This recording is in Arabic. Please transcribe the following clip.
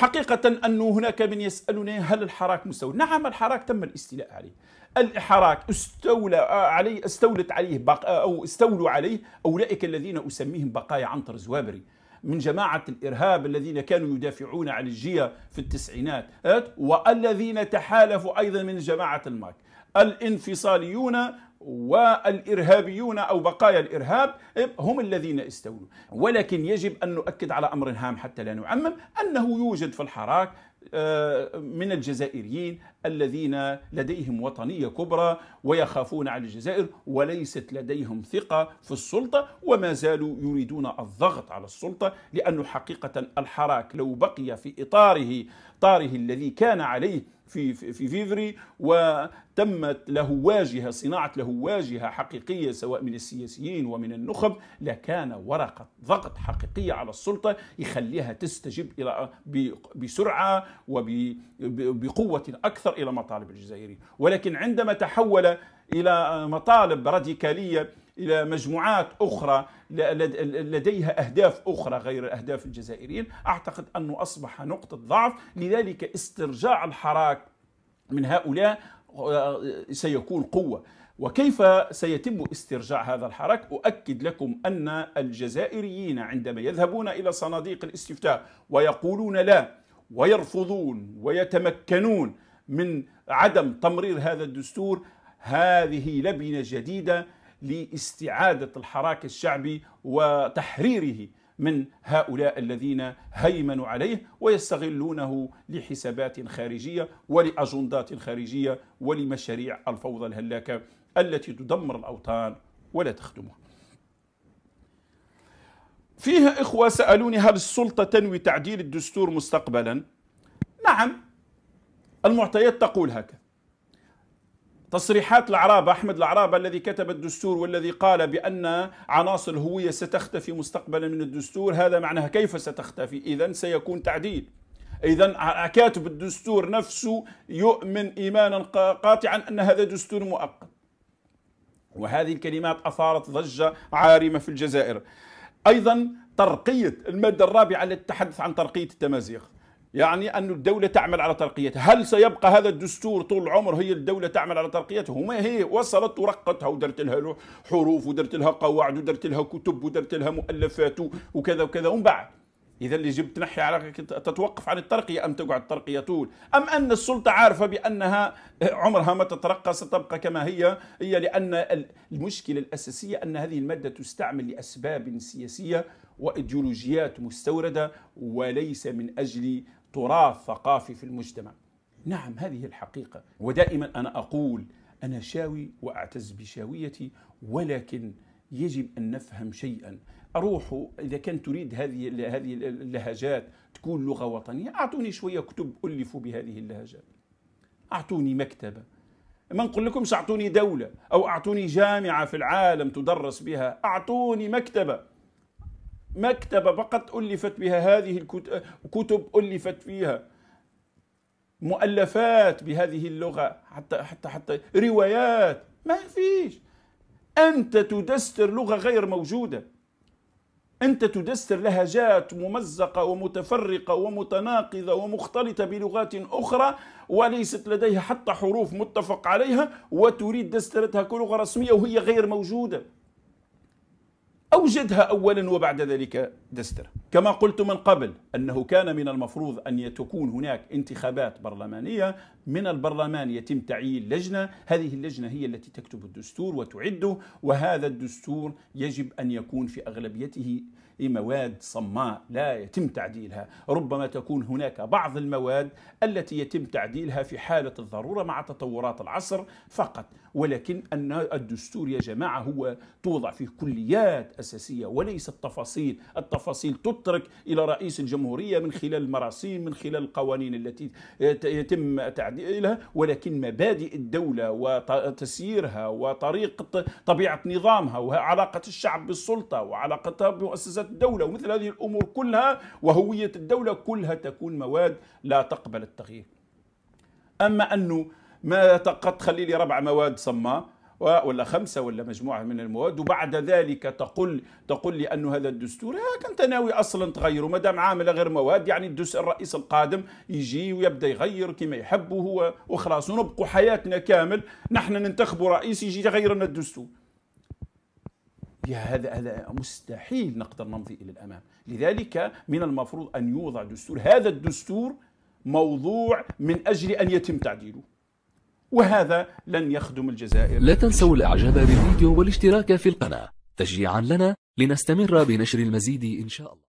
حقيقة أنه هناك من يسألني هل الحراك مستولى نعم الحراك تم الاستيلاء عليه الحراك استولى عليه استولت عليه بق... أو استولوا عليه أولئك الذين أسميهم بقايا عنتر زوابري من جماعة الإرهاب الذين كانوا يدافعون عن الجية في التسعينات والذين تحالفوا أيضا من جماعة الماك الانفصاليون والإرهابيون أو بقايا الإرهاب إيه، هم الذين استولوا ولكن يجب أن نؤكد على أمر هام حتى لا نعمم أنه يوجد في الحراك آه، من الجزائريين الذين لديهم وطنية كبرى ويخافون على الجزائر وليست لديهم ثقة في السلطة وما زالوا يريدون الضغط على السلطة لأن حقيقة الحراك لو بقي في إطاره طاره الذي كان عليه في في فيفري وتمت له واجهه صناعه له واجهه حقيقيه سواء من السياسيين ومن النخب لكان ورقه ضغط حقيقيه على السلطه يخليها تستجيب الى بسرعه وبقوه اكثر الى مطالب الجزائريين ولكن عندما تحول الى مطالب راديكاليه إلى مجموعات أخرى لديها أهداف أخرى غير أهداف الجزائريين أعتقد أنه أصبح نقطة ضعف لذلك استرجاع الحراك من هؤلاء آه، سيكون قوة وكيف سيتم استرجاع هذا الحراك أؤكد لكم أن الجزائريين عندما يذهبون إلى صناديق الاستفتاء ويقولون لا ويرفضون ويتمكنون من عدم تمرير هذا الدستور هذه لبنة جديدة لاستعادة الحراك الشعبي وتحريره من هؤلاء الذين هيمنوا عليه ويستغلونه لحسابات خارجية ولأجندات خارجية ولمشاريع الفوضى الهلاكة التي تدمر الأوطان ولا تخدمه فيها إخوة سألوني هل السلطة تنوي تعديل الدستور مستقبلا؟ نعم المعطيات تقول هكذا تصريحات العرابة أحمد العرابة الذي كتب الدستور والذي قال بأن عناصر الهوية ستختفي مستقبلا من الدستور هذا معناه كيف ستختفي إذا سيكون تعديل إذا كاتب الدستور نفسه يؤمن إيمانا قاطعا أن هذا دستور مؤقت وهذه الكلمات أثارت ضجة عارمة في الجزائر أيضا ترقية المادة الرابعة التي تتحدث عن ترقية التمازيغ يعني أن الدولة تعمل على ترقيتها هل سيبقى هذا الدستور طول العمر هي الدولة تعمل على ترقيته ما هي وصلت ورقتها ودرت لها حروف ودرت لها قواعد ودرت لها كتب ودرت لها مؤلفات وكذا وكذا ومن بعد إذا اللي جبت تنحي على تتوقف عن الترقية أم تقعد الترقية طول أم أن السلطة عارفة بأنها عمرها ما تترقى ستبقى كما هي هي لأن المشكلة الأساسية أن هذه المادة تستعمل لأسباب سياسية وإيديولوجيات مستوردة وليس من أجل تراث ثقافي في المجتمع نعم هذه الحقيقة ودائما أنا أقول أنا شاوي وأعتز بشاويتي ولكن يجب أن نفهم شيئا أروح إذا كان تريد هذه هذه اللهجات تكون لغة وطنية أعطوني شوية كتب ألفوا بهذه اللهجات أعطوني مكتبة ما نقول لكم أعطوني دولة أو أعطوني جامعة في العالم تدرس بها أعطوني مكتبة مكتبة فقط ألفت بها هذه الكتب ألفت فيها مؤلفات بهذه اللغة حتى حتى حتى روايات ما فيش أنت تدستر لغة غير موجودة أنت تدستر لهجات ممزقة ومتفرقة ومتناقضة ومختلطة بلغات أخرى وليست لديها حتى حروف متفق عليها وتريد دسترتها كلغة رسمية وهي غير موجودة أوجدها أولا وبعد ذلك دستر كما قلت من قبل أنه كان من المفروض أن تكون هناك انتخابات برلمانية من البرلمان يتم تعيين لجنة هذه اللجنة هي التي تكتب الدستور وتعده وهذا الدستور يجب أن يكون في أغلبيته مواد صماء لا يتم تعديلها ربما تكون هناك بعض المواد التي يتم تعديلها في حالة الضرورة مع تطورات العصر فقط ولكن أن الدستور يا جماعة هو توضع فيه كليات أساسية وليست تفاصيل التفاصيل تفاصيل تترك إلى رئيس الجمهورية من خلال المراسيم من خلال القوانين التي يتم تعديلها ولكن مبادئ الدولة وتسييرها وطريقة طبيعة نظامها وعلاقة الشعب بالسلطة وعلاقتها بمؤسسات الدولة ومثل هذه الأمور كلها وهوية الدولة كلها تكون مواد لا تقبل التغيير أما أنه ما قد تخلي لي ربع مواد صماء ولا خمسة ولا مجموعة من المواد وبعد ذلك تقول تقول لي أن هذا الدستور كنت ناوي أصلا تغيره ما دام عاملة غير مواد يعني الدستور الرئيس القادم يجي ويبدأ يغير كما يحب هو وخلاص ونبقوا حياتنا كامل نحن ننتخبوا رئيس يجي يغير لنا الدستور يا هذا هذا مستحيل نقدر نمضي الى الامام، لذلك من المفروض ان يوضع دستور، هذا الدستور موضوع من اجل ان يتم تعديله. وهذا لن يخدم الجزائر لا تنسوا الإعجاب بالفيديو والاشتراك في القناة تشجيعا لنا لنستمر بنشر المزيد إن شاء الله